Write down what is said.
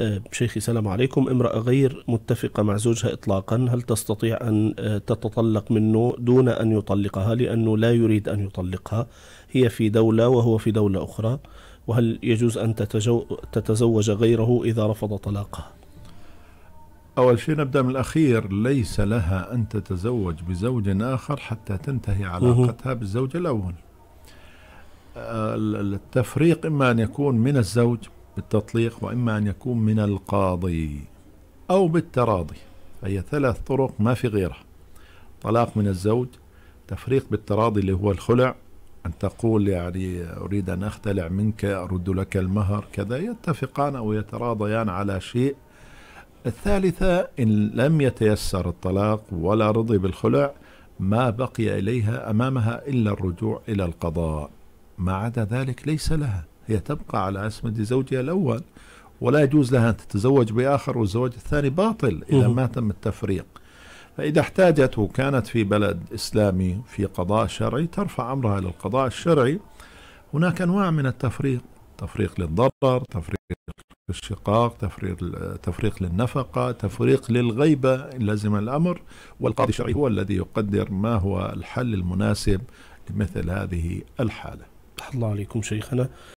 آه، شيخي سلام عليكم امرأة غير متفقة مع زوجها إطلاقا هل تستطيع أن آه، تتطلق منه دون أن يطلقها لأنه لا يريد أن يطلقها هي في دولة وهو في دولة أخرى وهل يجوز أن تتزوج غيره إذا رفض طلاقها أول شيء نبدأ من الأخير ليس لها أن تتزوج بزوج آخر حتى تنتهي علاقتها بالزوج الأول آه، التفريق إما أن يكون من الزوج بالتطليق وإما أن يكون من القاضي أو بالتراضي هي ثلاث طرق ما في غيرها طلاق من الزوج تفريق بالتراضي اللي هو الخلع أن تقول يعني أريد أن أختلع منك أرد لك المهر كذا يتفقان أو يتراضيان على شيء الثالثة إن لم يتيسر الطلاق ولا رضي بالخلع ما بقي إليها أمامها إلا الرجوع إلى القضاء ما عدا ذلك ليس لها هي تبقى على اسم زوجها الأول ولا يجوز لها أن تتزوج بآخر والزواج الثاني باطل إذا ما تم التفريق فإذا احتاجت وكانت في بلد إسلامي في قضاء شرعي ترفع أمرها للقضاء الشرعي هناك أنواع من التفريق تفريق للضرر تفريق للشقاق تفريق, تفريق للنفقة تفريق للغيبة إن لزم الأمر والقاضي الشرعي هو الذي يقدر ما هو الحل المناسب لمثل هذه الحالة الله عليكم شيخنا